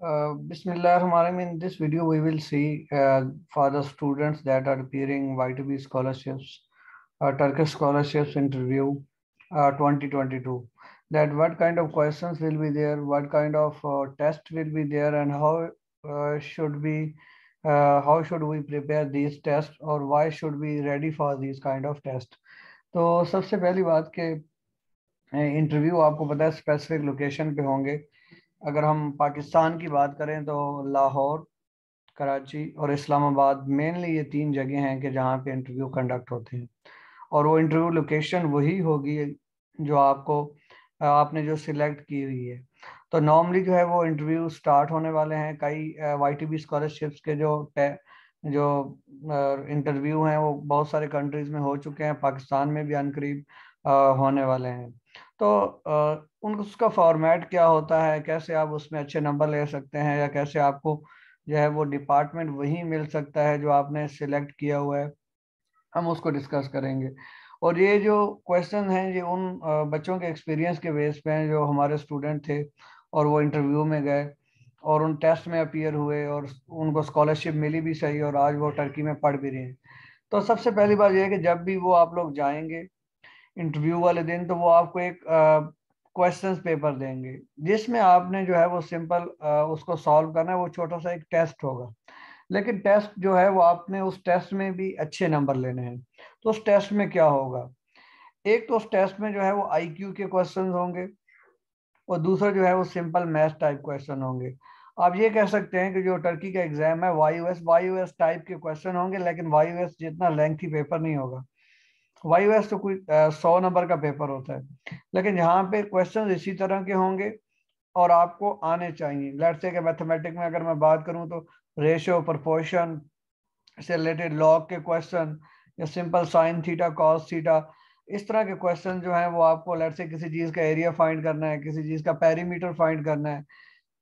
bismillah hamare mein this video, we will see uh, for the students that are appearing YTB scholarships, uh, Turkish scholarships interview uh, 2022, that what kind of questions will be there, what kind of uh, test will be there, and how uh, should be uh, how should we prepare these tests, or why should we ready for these kind of tests. तो सबसे पहली बात के interview आपको पता है specific location पे होंगे अगर हम पाकिस्तान की बात करें तो लाहौर कराची और इस्लामाबाद मेनली ये तीन जगह हैं कि जहाँ पे इंटरव्यू कंडक्ट होते हैं और वो इंटरव्यू लोकेशन वही होगी जो आपको आपने जो सिलेक्ट की हुई है तो नॉर्मली जो है वो इंटरव्यू स्टार्ट होने वाले हैं कई वाई टी बी स्कॉलरशिप्स के जो जो इंटरव्यू हैं वो बहुत सारे कंट्रीज में हो चुके हैं पाकिस्तान में भी अनकरीब होने वाले हैं तो उन उसका फॉर्मेट क्या होता है कैसे आप उसमें अच्छे नंबर ले सकते हैं या कैसे आपको जो है वो डिपार्टमेंट वही मिल सकता है जो आपने सिलेक्ट किया हुआ है हम उसको डिस्कस करेंगे और ये जो क्वेश्चन हैं ये उन बच्चों के एक्सपीरियंस के बेस पे हैं जो हमारे स्टूडेंट थे और वो इंटरव्यू में गए और उन टेस्ट में अपियर हुए और उनको स्कॉलरशिप मिली भी सही और आज वो टर्की में पढ़ भी रहे हैं तो सबसे पहली बात यह है कि जब भी वो आप लोग जाएंगे इंटरव्यू वाले दिन तो वो आपको एक क्वेश्चन पेपर देंगे जिसमें आपने जो है वो सिंपल उसको सॉल्व करना है वो छोटा सा एक टेस्ट होगा लेकिन टेस्ट जो है वो आपने उस टेस्ट में भी अच्छे नंबर लेने हैं तो उस टेस्ट में क्या होगा एक तो उस टेस्ट में जो है वो आईक्यू के क्वेश्चंस होंगे और दूसरा जो है वो सिंपल मैथ टाइप क्वेश्चन होंगे आप ये कह सकते हैं कि जो टर्की का एग्जाम है Y S Y S type के क्वेश्चन होंगे लेकिन वाई एस जितना लेंथी पेपर नहीं होगा वाई वैस तो कोई सौ नंबर का पेपर होता है लेकिन यहाँ पे क्वेश्चन इसी तरह के होंगे और आपको आने चाहिए लेट्स से कि मैथमेटिक में अगर मैं बात करूँ तो रेशो प्रपोर्शन से रिलेटेड लॉग के क्वेश्चन या simple sine theta cos theta इस तरह के क्वेश्चन जो हैं वो आपको लेट से किसी चीज़ का एरिया फाइंड करना है किसी चीज़ का पैरीमीटर फाइंड करना है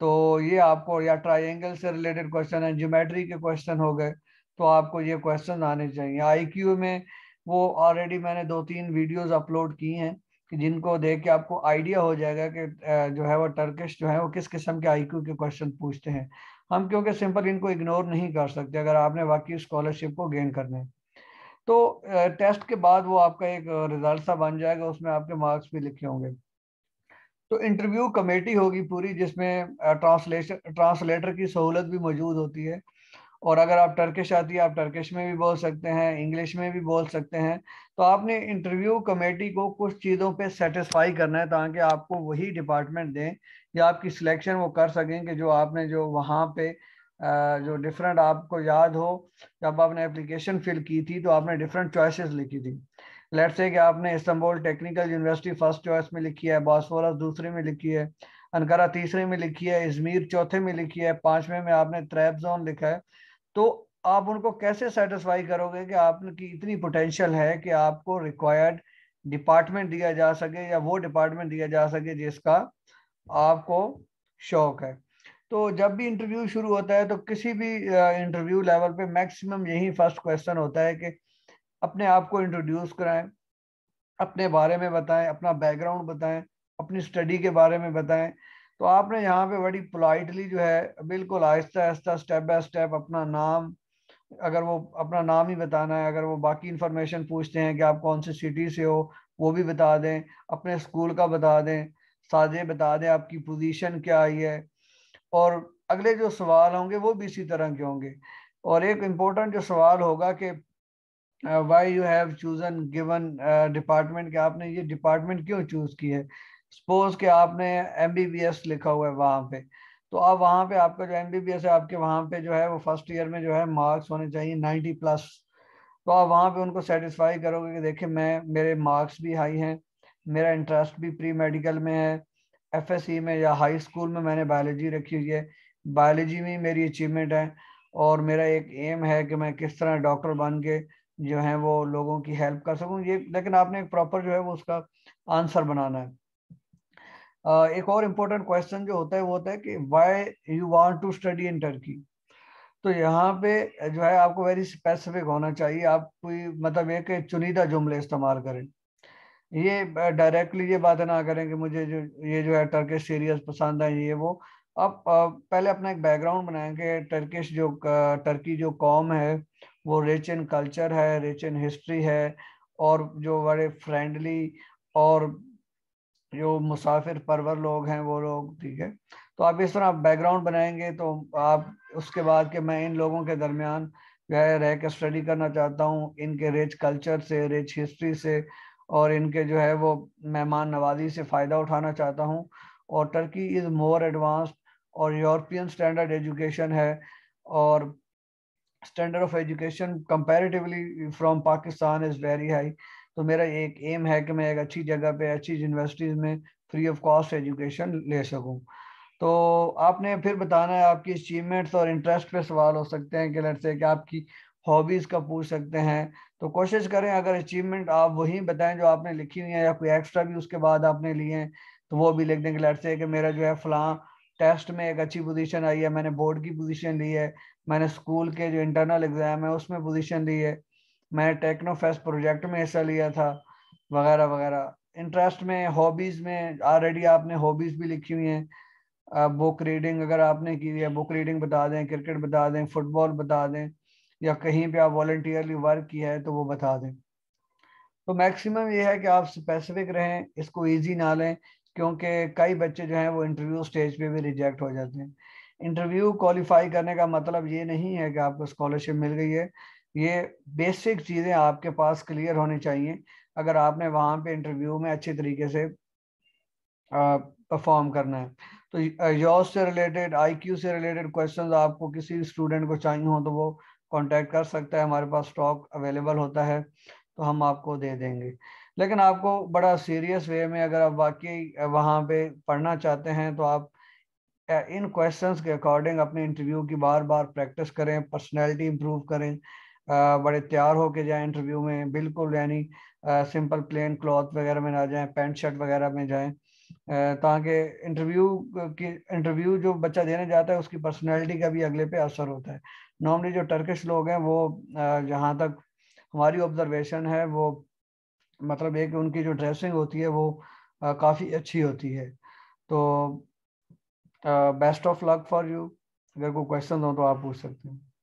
तो ये आपको या ट्राइंगल से रिलेटेड क्वेश्चन है ज्योमेट्री के क्वेश्चन हो गए तो आपको ये क्वेश्चन आने चाहिए आई में वो ऑलरेडी मैंने दो तीन वीडियोस अपलोड की हैं कि जिनको देख के आपको आइडिया हो जाएगा कि जो है वो टर्किश जो है वो किस किस्म के आईक्यू के क्वेश्चन पूछते हैं हम क्योंकि सिंपल इनको इग्नोर नहीं कर सकते अगर आपने वाकई स्कॉलरशिप को गेन करने तो टेस्ट के बाद वो आपका एक रिजल्ट सा बन जाएगा उसमें आपके मार्क्स भी लिखे होंगे तो इंटरव्यू कमेटी होगी पूरी जिसमें ट्रांसलेशन ट्रांसलेटर की सहूलत भी मौजूद होती है और अगर आप टर्किश आती है आप टर्किश में भी बोल सकते हैं इंग्लिश में भी बोल सकते हैं तो आपने इंटरव्यू कमेटी को कुछ चीज़ों पे सेटिस्फाई करना है ताकि आपको वही डिपार्टमेंट दें या आपकी सिलेक्शन वो कर सकें कि जो आपने जो वहाँ पे जो डिफरेंट आपको याद हो जब आपने एप्लीकेशन फिल की थी तो आपने डिफरेंट चॉइसेस लिखी थी लेट्स से कि आपने Istanbul technical university first choice में लिखी है बॉसफोरस दूसरे में लिखी है अनकारा तीसरे में लिखी है इजमीर चौथे में लिखी है पांचवें में आपने ट्रैप जोन लिखा है तो आप उनको कैसे सेटिस्फाई करोगे कि आपकी इतनी पोटेंशियल है कि आपको रिक्वायर्ड डिपार्टमेंट दिया जा सके या वो डिपार्टमेंट दिया जा सके जिसका आपको शौक है तो जब भी इंटरव्यू शुरू होता है तो किसी भी इंटरव्यू लेवल पे मैक्सिमम यही फर्स्ट क्वेश्चन होता है कि अपने आप को इंट्रोड्यूस कराएं अपने बारे में बताएं अपना बैकग्राउंड बताएं अपनी स्टडी के बारे में बताएं तो आपने यहाँ पे बड़ी पोलाइटली जो है बिल्कुल आहिस्ता आहिस्ता स्टेप बाय स्टेप अपना नाम अगर वो अपना नाम ही बताना है अगर वो बाकी इन्फॉर्मेशन पूछते हैं कि आप कौन सी सिटी से हो वो भी बता दें अपने स्कूल का बता दें साझे बता दें आपकी पोजीशन क्या आई है और अगले जो सवाल होंगे वो भी इसी तरह के होंगे और एक इम्पोर्टेंट जो सवाल होगा कि why you have chosen given department कि आपने ये डिपार्टमेंट क्यों चूज़ की है सपोज के आपने एम बी बी एस लिखा हुआ है वहाँ पे तो अब वहाँ पे आपका जो एम बी बी एस है आपके वहाँ पे जो है वो फर्स्ट ईयर में जो है मार्क्स होने चाहिए नाइन्टी प्लस तो आप वहाँ पे उनको सेटिस्फाई करोगे कि देखिए मैं मेरे मार्क्स भी हाई हैं मेरा इंटरेस्ट भी प्री मेडिकल में है एफ एस सी में या हाई स्कूल में मैंने बायोलॉजी रखी हुई है बायोलॉजी में मेरी अचीवमेंट है और मेरा एक एम है कि मैं किस तरह डॉक्टर बन के जो है वो लोगों की हेल्प कर सकूँ ये लेकिन आपने एक प्रॉपर जो है वो उसका आंसर बनाना है एक और इम्पोर्टेंट क्वेश्चन जो होता है वो होता है कि why you want to study in Turkey तो यहाँ पे जो है आपको वेरी स्पेसिफिक होना चाहिए आप कोई मतलब एक चुनिंदा जुमले इस्तेमाल करें ये डायरेक्टली ये बातें ना करें कि मुझे जो ये जो है टर्किश सीरियल पसंद है ये वो आप पहले अपना एक बैकग्राउंड बनाएं कि टर्किश जो टर्की जो कॉम है वो रिच इन कल्चर है रिच इन हिस्ट्री है और जो बड़े फ्रेंडली और जो मुसाफिर परवर लोग हैं वो लोग ठीक है तो आप इस तरह बैकग्राउंड बनाएंगे तो आप उसके बाद के मैं इन लोगों के दरमियान जो है रह कर स्टडी करना चाहता हूँ इनके रिच कल्चर से रिच हिस्ट्री से और इनके जो है वो मेहमान नवाजी से फ़ायदा उठाना चाहता हूँ और टर्की इज़ मोर एडवांस्ड और यूरोपियन स्टैंडर्ड एजुकेशन है और standard of education comparatively from Pakistan is very high तो मेरा एक एम है कि मैं एक अच्छी जगह पे अच्छी यूनिवर्सिटीज़ में फ्री ऑफ कॉस्ट एजुकेशन ले सकूं तो आपने फिर बताना है आपकी अचीवमेंट्स और इंटरेस्ट पे सवाल हो सकते हैं कि लेट से कि आपकी हॉबीज़ का पूछ सकते हैं तो कोशिश करें अगर अचीवमेंट आप वही बताएं जो आपने लिखी हुई है या कोई एक्स्ट्रा भी उसके बाद आपने लिए हैं तो वो भी लिख दें कि लेट से कि मेरा जो है फलां टेस्ट में एक अच्छी पोजीशन आई है मैंने बोर्ड की पोजीशन ली है मैंने स्कूल के जो इंटरनल एग्ज़ाम है उसमें पोजीशन ली है मैं टेक्नो फेस्ट प्रोजेक्ट में हिस्सा लिया था वगैरह वगैरह इंटरेस्ट में हॉबीज में ऑलरेडी आपने हॉबीज भी लिखी हुई हैं बुक रीडिंग अगर आपने की है बुक रीडिंग बता दें क्रिकेट बता दें फुटबॉल बता दें या कहीं पे आप वॉल्टियरली वर्क किया है तो वो बता दें तो मैक्सिमम ये है कि आप स्पेसिफिक रहें इसको इजी ना लें क्योंकि कई बच्चे जो हैं वो इंटरव्यू स्टेज पे भी रिजेक्ट हो जाते हैं इंटरव्यू क्वालिफाई करने का मतलब ये नहीं है कि आपको स्कॉलरशिप मिल गई है ये बेसिक चीज़ें आपके पास क्लियर होनी चाहिए अगर आपने वहाँ पे इंटरव्यू में अच्छे तरीके से परफॉर्म करना है तो योज से रिलेटेड आईक्यू से रिलेटेड क्वेश्चंस आपको किसी स्टूडेंट को चाहिए हो तो वो कांटेक्ट कर सकता है हमारे पास स्टॉक अवेलेबल होता है तो हम आपको दे देंगे लेकिन आपको बड़ा सीरियस वे में अगर आप वाकई वहाँ पे पढ़ना चाहते हैं तो आप इन क्वेश्चंस के अकॉर्डिंग अपने इंटरव्यू की बार बार प्रैक्टिस करें पर्सनैलिटी इम्प्रूव करें बड़े तैयार होके जाए इंटरव्यू में बिल्कुल यानी सिंपल प्लेन क्लॉथ वगैरह में ना जाए पैंट शर्ट वगैरह में जाए ताकि इंटरव्यू की इंटरव्यू जो बच्चा देने जाता है उसकी पर्सनैलिटी का भी अगले पे असर होता है नॉर्मली जो टर्किश लोग हैं वो जहाँ तक हमारी ऑब्जर्वेशन है वो मतलब एक उनकी जो ड्रेसिंग होती है वो काफ़ी अच्छी होती है तो best of luck for you अगर कोई क्वेश्चन हो तो आप पूछ सकते हैं